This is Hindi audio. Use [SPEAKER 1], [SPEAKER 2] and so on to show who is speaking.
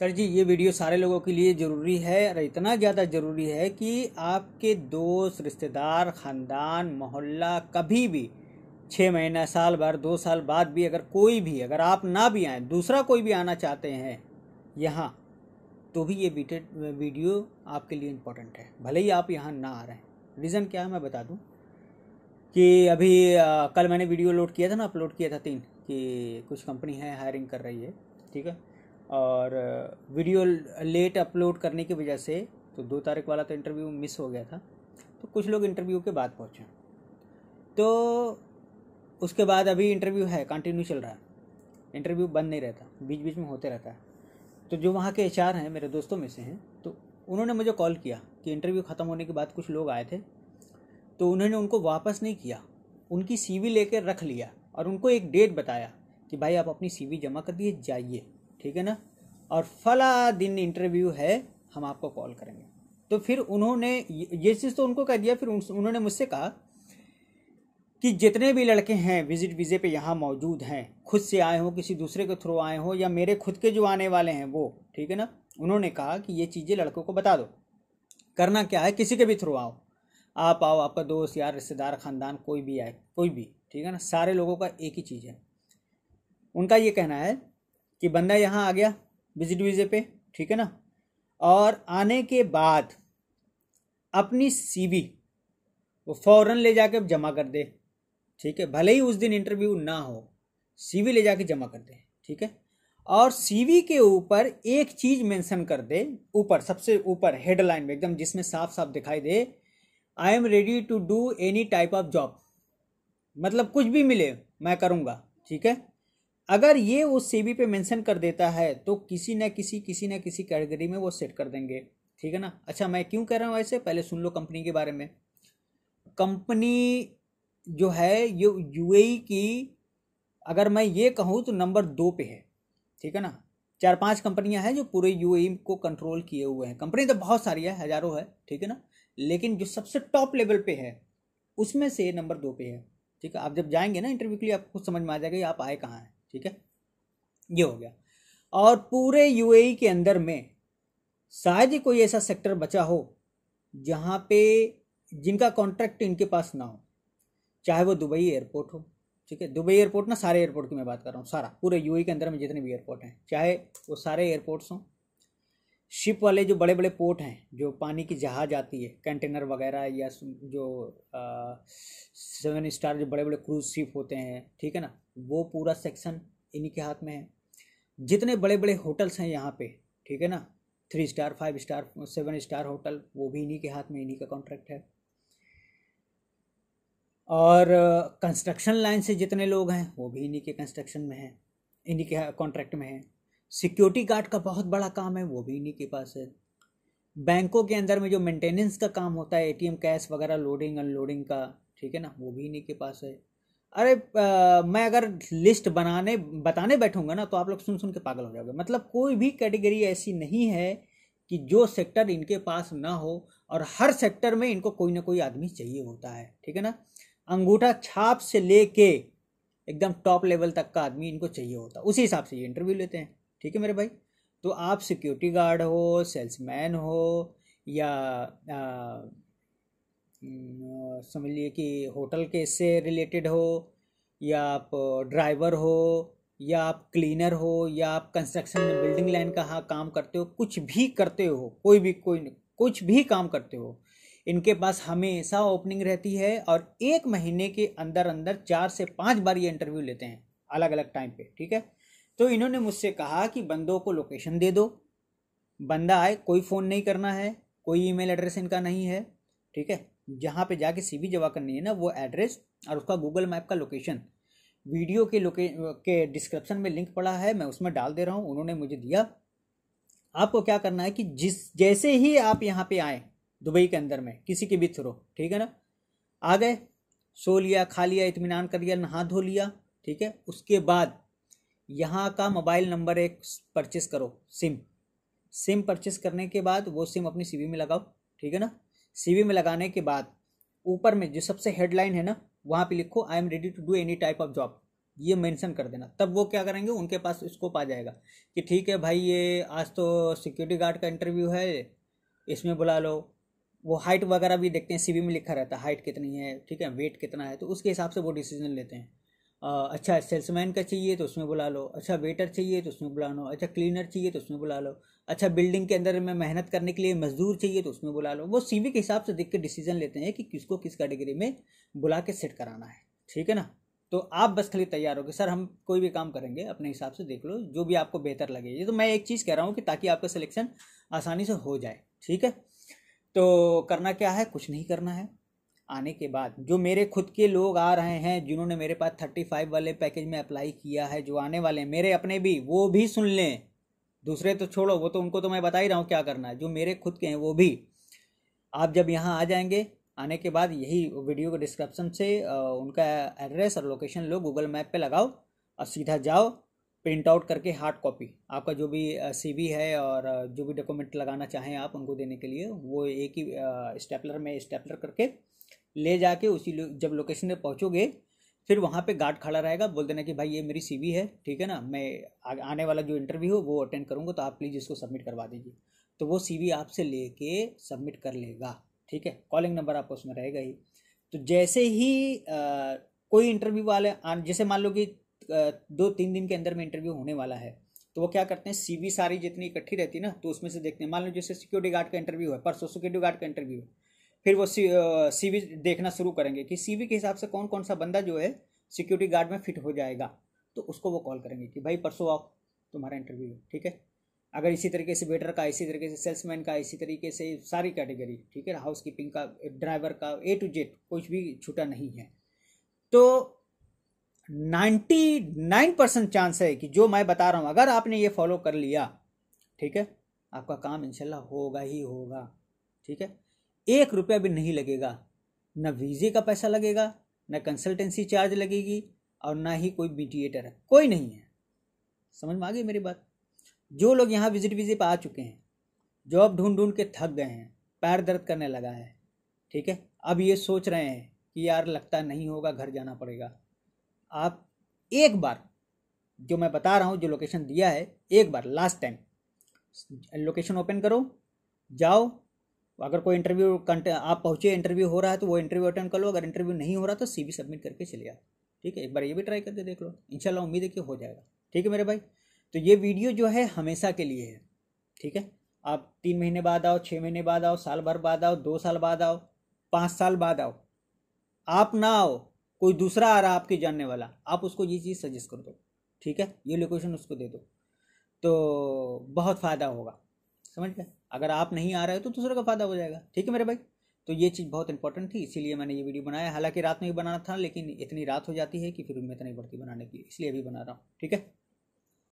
[SPEAKER 1] सर जी ये वीडियो सारे लोगों के लिए ज़रूरी है और इतना ज़्यादा ज़रूरी है कि आपके दोस्त रिश्तेदार ख़ानदान मोहल्ला कभी भी छः महीना साल भर दो साल बाद भी अगर कोई भी अगर आप ना भी आएँ दूसरा कोई भी आना चाहते हैं यहाँ तो भी ये वीडियो आपके लिए इम्पोर्टेंट है भले ही आप यहाँ ना आ रहे हैं रीज़न क्या है मैं बता दूँ कि अभी आ, कल मैंने वीडियो लोड किया था ना अपलोड किया था तीन कि कुछ कंपनी है हायरिंग कर रही है ठीक है और वीडियो लेट अपलोड करने की वजह से तो दो तारीख वाला तो इंटरव्यू मिस हो गया था तो कुछ लोग इंटरव्यू के बाद पहुँचे तो उसके बाद अभी इंटरव्यू है कंटिन्यू चल रहा है इंटरव्यू बंद नहीं रहता बीच बीच में होते रहता है तो जो वहाँ के एच हैं मेरे दोस्तों में से हैं तो उन्होंने मुझे कॉल किया कि इंटरव्यू ख़त्म होने के बाद कुछ लोग आए थे तो उन्होंने उनको वापस नहीं किया उनकी सी लेकर रख लिया और उनको एक डेट बताया कि भाई आप अपनी सी जमा कर दिए जाइए ठीक है ना और फला दिन इंटरव्यू है हम आपको कॉल करेंगे तो फिर उन्होंने ये चीज़ तो उनको कह दिया फिर उन्होंने मुझसे कहा कि जितने भी लड़के हैं विजिट वीज़े पे यहाँ मौजूद हैं खुद से आए हों किसी दूसरे के थ्रू आए हों या मेरे खुद के जो आने वाले हैं वो ठीक है ना उन्होंने कहा कि ये चीज़ें लड़कों को बता दो करना क्या है किसी के भी थ्रू आओ आप आओ आपका दोस्त यार रिश्तेदार ख़ानदान कोई भी आए कोई भी ठीक है ना सारे लोगों का एक ही चीज़ है उनका ये कहना है कि बंदा यहाँ आ गया विजिट वीज़े पे ठीक है ना और आने के बाद अपनी सीबी वो फौरन ले जाके जमा कर दे ठीक है भले ही उस दिन इंटरव्यू ना हो सीवी ले जाके जमा कर दे ठीक है और सीवी के ऊपर एक चीज मेंशन कर दे ऊपर सबसे ऊपर हेडलाइन में एकदम जिसमें साफ साफ दिखाई दे I am ready to do any type of job मतलब कुछ भी मिले मैं करूँगा ठीक है अगर ये वो सीवी पे मेंशन कर देता है तो किसी न किसी किसी न किसी कैटेगरी में वो सेट कर देंगे ठीक है ना अच्छा मैं क्यों कह रहा हूँ ऐसे पहले सुन लो कंपनी के बारे में कंपनी जो है ये यू e की अगर मैं ये कहूँ तो नंबर दो पे है ठीक है ना चार पांच कंपनियां हैं जो पूरे यू e को कंट्रोल किए हुए हैं कंपनी तो बहुत सारी है हजारों है ठीक है ना लेकिन जो सबसे टॉप लेवल पे है उसमें से नंबर दो पे है ठीक है आप जब जाएंगे ना इंटरव्यू के लिए आपको समझ में आ जाएगा आप आए कहाँ हैं ठीक है ये हो गया और पूरे यूएई e के अंदर में शायद ही कोई ऐसा सेक्टर बचा हो जहाँ पे जिनका कॉन्ट्रैक्ट इनके पास ना हो चाहे वो दुबई एयरपोर्ट हो ठीक है दुबई एयरपोर्ट ना सारे एयरपोर्ट की मैं बात कर रहा हूँ सारा पूरे यूएई e के अंदर में जितने भी एयरपोर्ट हैं चाहे वो सारे एयरपोर्ट्स हों शिप वाले जो बड़े बड़े पोर्ट हैं जो पानी की जहाज आती है कंटेनर वगैरह या जो सेवन स्टार जो बड़े बड़े क्रूज शिप होते हैं ठीक है ना वो पूरा सेक्शन इन्हीं के हाथ में है जितने बड़े बड़े होटल्स हैं यहाँ पे ठीक है ना three star five star seven star hotel वो भी इन्हीं के हाथ में इन्हीं का कॉन्ट्रैक्ट है और कंस्ट्रक्शन लाइन से जितने लोग हैं वो भी इन्हीं के कंस्ट्रक्शन में हैं इन्हीं के कॉन्ट्रैक्ट में हैं सिक्योरिटी गार्ड का बहुत बड़ा काम है वो भी इन्हीं के पास है बैंकों के अंदर में जो मेंटेनेंस का काम होता है एटीएम कैश वगैरह लोडिंग अनलोडिंग का ठीक है ना वो भी इन्हीं के पास है अरे आ, मैं अगर लिस्ट बनाने बताने बैठूंगा ना तो आप लोग सुन सुन के पागल हो जाओगे मतलब कोई भी कैटेगरी ऐसी नहीं है कि जो सेक्टर इनके पास ना हो और हर सेक्टर में इनको कोई ना कोई आदमी चाहिए होता है ठीक है ना अंगूठा छाप से लेके एकदम टॉप लेवल तक का आदमी इनको चाहिए होता है उसी हिसाब से ये इंटरव्यू लेते हैं ठीक है मेरे भाई तो आप सिक्योरिटी गार्ड हो सेल्समैन हो या समझ लिए कि होटल के से रिलेटेड हो या आप ड्राइवर हो या आप क्लीनर हो या आप कंस्ट्रक्शन में बिल्डिंग लाइन का हाँ काम करते हो कुछ भी करते हो कोई भी कोई कुछ भी काम करते हो इनके पास हमेशा ओपनिंग रहती है और एक महीने के अंदर अंदर चार से पाँच बार ये इंटरव्यू लेते हैं अलग अलग टाइम पे ठीक है तो इन्होंने मुझसे कहा कि बंदों को लोकेशन दे दो बंदा आए कोई फ़ोन नहीं करना है कोई ईमेल एड्रेस इनका नहीं है ठीक है जहाँ पे जाके सी सीवी जमा करनी है ना वो एड्रेस और उसका गूगल मैप का लोकेशन वीडियो के लोके के डिस्क्रिप्शन में लिंक पड़ा है मैं उसमें डाल दे रहा हूँ उन्होंने मुझे दिया आपको क्या करना है कि जिस जैसे ही आप यहाँ पे आए दुबई के अंदर में किसी के भी थ्रो ठीक है ना आ गए सो लिया खा लिया इतमान कर लिया नहा धो लिया ठीक है उसके बाद यहाँ का मोबाइल नंबर एक परचेस करो सिम सिम परचेस करने के बाद वो सिम अपनी सी में लगाओ ठीक है ना सी में लगाने के बाद ऊपर में जो सबसे हेडलाइन है ना वहाँ पे लिखो I am ready to do any type of job ये मेंशन कर देना तब वो क्या करेंगे उनके पास स्कोप आ जाएगा कि ठीक है भाई ये आज तो सिक्योरिटी गार्ड का इंटरव्यू है इसमें बुला लो वो हाइट वगैरह भी देखते हैं सी में लिखा रहता है हाइट कितनी है ठीक है वेट कितना है तो उसके हिसाब से वो डिसीजन लेते हैं अच्छा सेल्समैन का चाहिए तो उसमें बुला लो अच्छा वेटर चाहिए तो उसमें बुला लो अच्छा क्लीनर चाहिए तो उसमें बुला लो अच्छा बिल्डिंग के अंदर में मेहनत करने के लिए मजदूर चाहिए तो उसमें बुला लो वो सी के हिसाब से देख के डिसीजन लेते हैं कि किसको किस कैटेगरी में बुला के सेट कराना है ठीक है ना तो आप बस खाली तैयार हो कि सर हम कोई भी काम करेंगे अपने हिसाब से देख लो जो भी आपको बेहतर लगे ये तो मैं एक चीज़ कह रहा हूँ कि ताकि आपका सिलेक्शन आसानी से हो जाए ठीक है तो करना क्या है कुछ नहीं करना है आने के बाद जो मेरे खुद के लोग आ रहे हैं जिन्होंने मेरे पास थर्टी फाइव वाले पैकेज में अप्लाई किया है जो आने वाले हैं मेरे अपने भी वो भी सुन लें दूसरे तो छोड़ो वो तो उनको तो मैं बता ही रहा हूँ क्या करना है जो मेरे खुद के हैं वो भी आप जब यहाँ आ जाएंगे आने के बाद यही वीडियो के डिस्क्रिप्शन से उनका एड्रेस और लोकेशन लो गूगल मैप पे लगाओ और सीधा जाओ प्रिंट आउट करके हार्ड कॉपी आपका जो भी सीवी है और जो भी डॉक्यूमेंट लगाना चाहें आप उनको देने के लिए वो एक ही स्टेपलर में स्टेपलर करके ले जाके उसी लो, जब लोकेशन पे पहुँचोगे फिर वहाँ पे गार्ड खड़ा रहेगा बोल देना कि भाई ये मेरी सीवी है ठीक है ना मैं आने वाला जो इंटरव्यू हो वो अटेंड करूँगा तो आप प्लीज़ इसको सबमिट करवा दीजिए तो वो सीवी आपसे लेके सबमिट कर लेगा ठीक है कॉलिंग नंबर आपका उसमें रहेगा ही तो जैसे ही आ, कोई इंटरव्यू वाले जैसे मान लो कि दो तीन दिन के अंदर में इंटरव्यू होने वाला है तो वो क्या करते हैं सीवी सारी जितनी इकट्ठी रहती है ना तो उसमें से देखते हैं मान लो जैसे सिक्योरिटी गार्ड का इंटरव्यू है परसों सिक्योरिटी गार्ड का इंटरव्यू है फिर वो सी वी देखना शुरू करेंगे कि सी के हिसाब से कौन कौन सा बंदा जो है सिक्योरिटी गार्ड में फिट हो जाएगा तो उसको वो कॉल करेंगे कि भाई परसों आओ तुम्हारा इंटरव्यू ठीक है अगर इसी तरीके से वेटर का इसी तरीके से सेल्समैन का इसी तरीके से सारी कैटेगरी ठीक है हाउस कीपिंग का ड्राइवर का ए टू जेड कुछ भी छूटा नहीं है तो नाइन्टी नाइन परसेंट चांस है कि जो मैं बता रहा हूँ अगर आपने ये फॉलो कर लिया ठीक है आपका काम इनशाला होगा ही होगा ठीक है एक रुपया भी नहीं लगेगा न वीजे का पैसा लगेगा न कंसल्टेंसी चार्ज लगेगी और ना ही कोई मीडिएटर है कोई नहीं है समझ में आ गई मेरी बात जो लोग यहाँ विजिट वीजे पर आ चुके हैं जॉब ढूंढ ढूंढ के थक गए हैं पैर दर्द करने लगा है ठीक है अब ये सोच रहे हैं कि यार लगता नहीं होगा घर जाना पड़ेगा आप एक बार जो मैं बता रहा हूँ जो लोकेशन दिया है एक बार लास्ट टाइम लोकेशन ओपन करो जाओ अगर कोई इंटरव्यू आप पहुँचे इंटरव्यू हो रहा है तो वो इंटरव्यू अटेंड कर लो अगर इंटरव्यू नहीं हो रहा तो सी सबमिट करके चले आओ ठीक है एक बार ये भी ट्राई करके देख लो इनशाला उम्मीद है कि हो जाएगा ठीक है मेरे भाई तो ये वीडियो जो है हमेशा के लिए है ठीक है आप तीन महीने बाद आओ छः महीने बाद आओ साल भर बाद आओ दो साल बाद आओ पाँच साल बाद आओ आप ना आओ कोई दूसरा आ रहा आपके जानने वाला आप उसको ये चीज़ सजेस्ट कर दो ठीक है ये लोकेशन उसको दे दो तो बहुत फ़ायदा होगा समझ गए अगर आप नहीं आ रहे हो तो दूसरे का फायदा हो जाएगा ठीक है मेरे भाई तो ये चीज़ बहुत इंपॉर्टेंट थी इसीलिए मैंने ये वीडियो बनाया हालांकि रात में भी बनाना था लेकिन इतनी रात हो जाती है कि फिर हिम्मत नहीं बढ़ती बनाने की इसलिए अभी बना रहा हूँ ठीक है